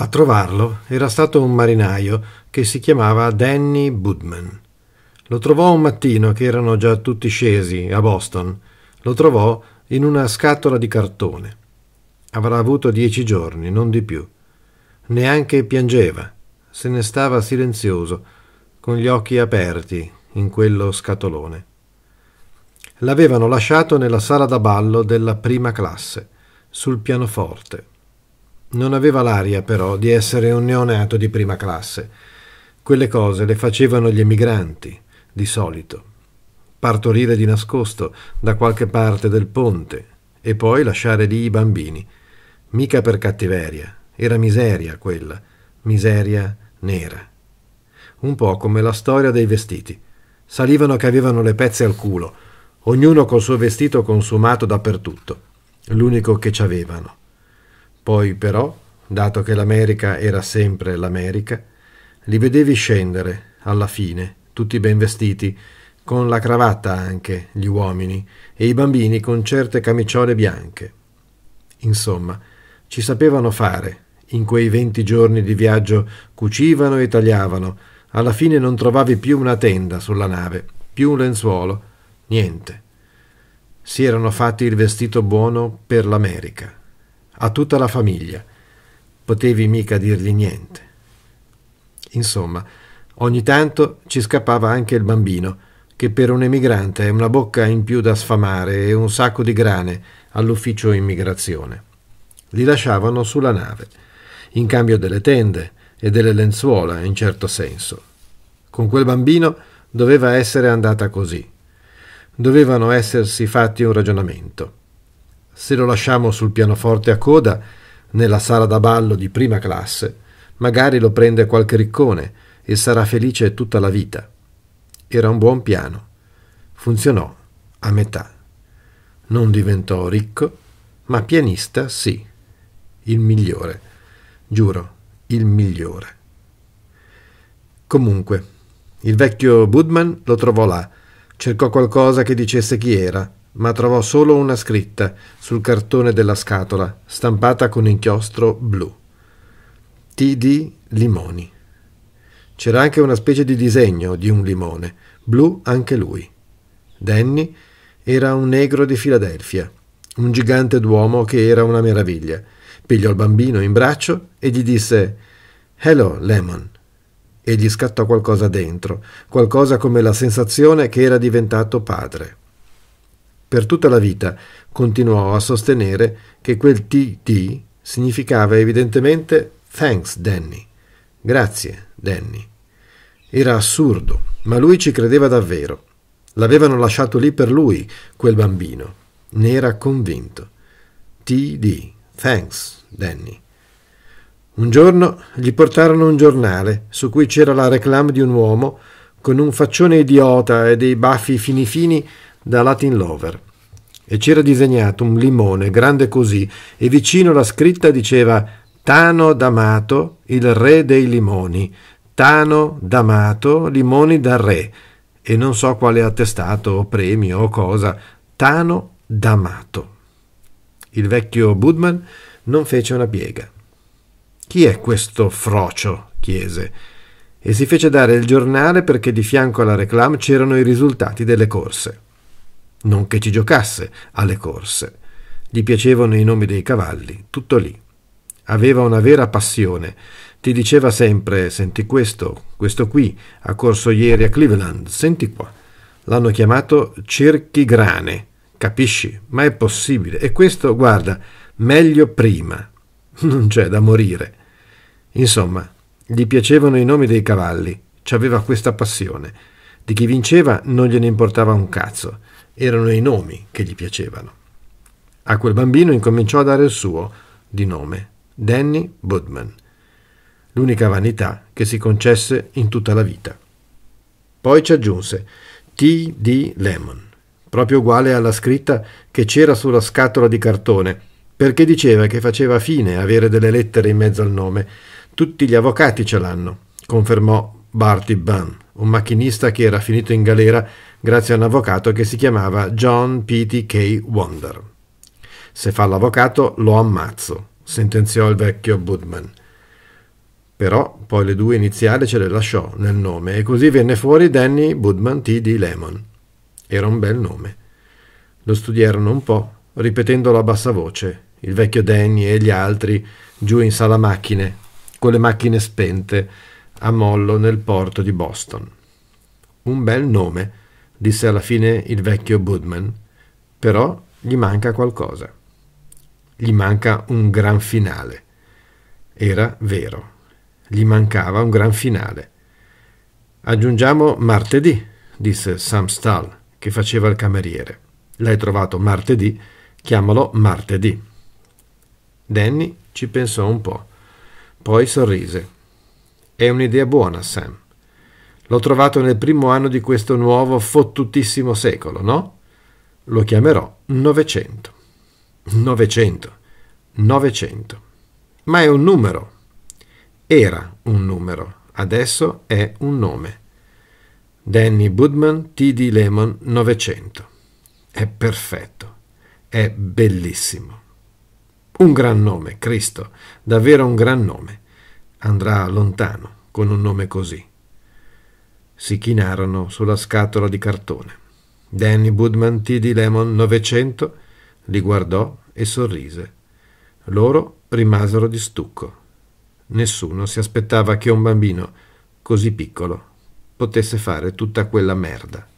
A trovarlo era stato un marinaio che si chiamava Danny Budman. Lo trovò un mattino che erano già tutti scesi a Boston. Lo trovò in una scatola di cartone. Avrà avuto dieci giorni, non di più. Neanche piangeva. Se ne stava silenzioso, con gli occhi aperti in quello scatolone. L'avevano lasciato nella sala da ballo della prima classe, sul pianoforte. Non aveva l'aria, però, di essere un neonato di prima classe. Quelle cose le facevano gli emigranti, di solito. Partorire di nascosto da qualche parte del ponte e poi lasciare lì i bambini. Mica per cattiveria, era miseria quella, miseria nera. Un po' come la storia dei vestiti. Salivano che avevano le pezze al culo, ognuno col suo vestito consumato dappertutto, l'unico che ci avevano. Poi però, dato che l'America era sempre l'America, li vedevi scendere, alla fine, tutti ben vestiti, con la cravatta anche, gli uomini, e i bambini con certe camiciole bianche. Insomma, ci sapevano fare. In quei venti giorni di viaggio cucivano e tagliavano. Alla fine non trovavi più una tenda sulla nave, più un lenzuolo, niente. Si erano fatti il vestito buono per l'America a tutta la famiglia. Potevi mica dirgli niente. Insomma, ogni tanto ci scappava anche il bambino, che per un emigrante è una bocca in più da sfamare e un sacco di grane all'ufficio immigrazione. Li lasciavano sulla nave, in cambio delle tende e delle lenzuola, in certo senso. Con quel bambino doveva essere andata così. Dovevano essersi fatti un ragionamento se lo lasciamo sul pianoforte a coda, nella sala da ballo di prima classe, magari lo prende qualche riccone e sarà felice tutta la vita. Era un buon piano. Funzionò a metà. Non diventò ricco, ma pianista sì. Il migliore. Giuro, il migliore. Comunque, il vecchio Budman lo trovò là, cercò qualcosa che dicesse chi era ma trovò solo una scritta sul cartone della scatola, stampata con inchiostro blu. TD Limoni. C'era anche una specie di disegno di un limone, blu anche lui. Danny era un negro di Filadelfia, un gigante d'uomo che era una meraviglia. Pigliò il bambino in braccio e gli disse Hello, Lemon. E gli scattò qualcosa dentro, qualcosa come la sensazione che era diventato padre. Per tutta la vita continuò a sostenere che quel TD significava evidentemente Thanks Danny. Grazie Danny. Era assurdo, ma lui ci credeva davvero. L'avevano lasciato lì per lui, quel bambino. Ne era convinto. TD. Thanks, Danny. Un giorno gli portarono un giornale su cui c'era la reclame di un uomo con un faccione idiota e dei baffi fini fini da Latin Lover e c'era disegnato un limone grande così e vicino la scritta diceva Tano d'Amato, il re dei limoni, Tano d'Amato, limoni da re e non so quale attestato o premio o cosa, Tano d'Amato. Il vecchio Budman non fece una piega. Chi è questo frocio? chiese e si fece dare il giornale perché di fianco alla reclam c'erano i risultati delle corse non che ci giocasse alle corse. Gli piacevano i nomi dei cavalli, tutto lì. Aveva una vera passione. Ti diceva sempre, senti questo, questo qui, ha corso ieri a Cleveland, senti qua. L'hanno chiamato Cerchigrane, capisci? Ma è possibile. E questo, guarda, meglio prima. Non c'è da morire. Insomma, gli piacevano i nomi dei cavalli, ci aveva questa passione. Di chi vinceva non gliene importava un cazzo erano i nomi che gli piacevano. A quel bambino incominciò a dare il suo, di nome, Danny Budman, l'unica vanità che si concesse in tutta la vita. Poi ci aggiunse T.D. Lemon, proprio uguale alla scritta che c'era sulla scatola di cartone, perché diceva che faceva fine avere delle lettere in mezzo al nome. Tutti gli avvocati ce l'hanno, confermò Barty Bunn, un macchinista che era finito in galera grazie a un avvocato che si chiamava John P.T.K. Wonder. Se fa l'avvocato lo ammazzo, sentenziò il vecchio Budman. Però poi le due iniziali ce le lasciò nel nome e così venne fuori Danny Budman T.D. Lemon. Era un bel nome. Lo studiarono un po', ripetendolo a bassa voce, il vecchio Danny e gli altri, giù in sala macchine, con le macchine spente, a mollo nel porto di Boston. Un bel nome, disse alla fine il vecchio Budman, però gli manca qualcosa. Gli manca un gran finale. Era vero, gli mancava un gran finale. Aggiungiamo martedì, disse Sam Stahl, che faceva il cameriere. L'hai trovato martedì, chiamalo martedì. Danny ci pensò un po', poi sorrise. È un'idea buona, Sam. L'ho trovato nel primo anno di questo nuovo fottutissimo secolo, no? Lo chiamerò Novecento. Novecento. Novecento. Ma è un numero. Era un numero. Adesso è un nome. Danny Budman, T.D. Lemon, Novecento. È perfetto. È bellissimo. Un gran nome, Cristo. Davvero un gran nome. Andrà lontano con un nome così si chinarono sulla scatola di cartone. Danny Woodman T.D. Lemon 900 li guardò e sorrise. Loro rimasero di stucco. Nessuno si aspettava che un bambino così piccolo potesse fare tutta quella merda.